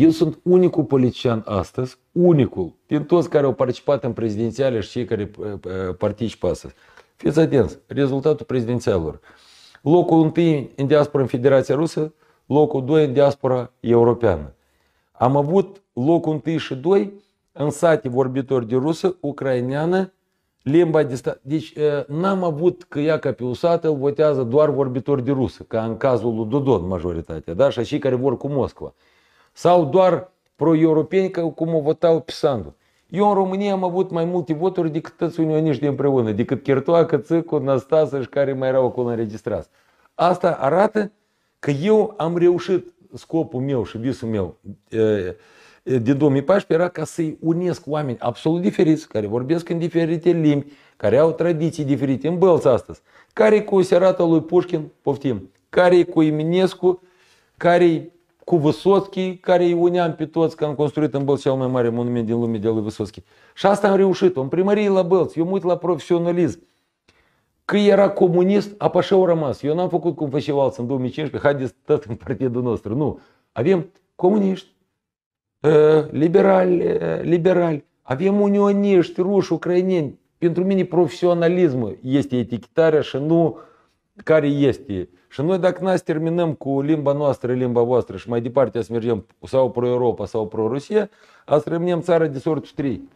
Eu sunt unicul politician astăzi, unicul, din toți care au participat în prezidențiale și cei care uh, uh, participă astăzi. Fiți atenți, rezultatul prezidențialelor. Locul 1 în diaspora în Federația Rusă, locul 2 în diaspora europeană. Am avut locul 1 și 2 în sate vorbitori de rusă, ucraineană, limba de stat. Deci uh, n-am avut că ea ca pe usată îl votează doar vorbitori de rusă, ca în cazul lui Dodon majoritatea, da? și cei care vor cu Moscova sau doar pro-europeni cum o votau pe Sandu. Eu în România am avut mai multe voturi decât toți de împreună, decât Chertoacă, Țâcu, Năstasă și care mai erau acolo înregistrați. Asta arată că eu am reușit scopul meu și visul meu din 2014 era ca să-i unesc oameni absolut diferiți, care vorbesc în diferite limbi, care au tradiții diferite, în Bălți astăzi, care e cu serata lui Pușkin, poftim, care e cu Eminescu, care e cu Vысоцchi, care îi uneam pe toți, că am construit în Bălți cel mai mare monument din lume de lui Vысоцchi. Și asta am reușit în primărie la Bălți. Eu mă uit la profesionalism. Că era comunist, apășe au rămas. Eu n-am făcut cum făceau alții în 2015, haideți tot în partidul nostru. Nu. Avem comuniști, liberali, liberali, avem unioniști, ruși, ucraineni. Pentru mine profesionalismul este etichetarea și nu uh, care este. Și noi dacă n-ați terminăm cu limba noastră, limba voastră și mai departe să mergem sau pro Europa sau pro Rusia, ați rămânem țara de sortul 3.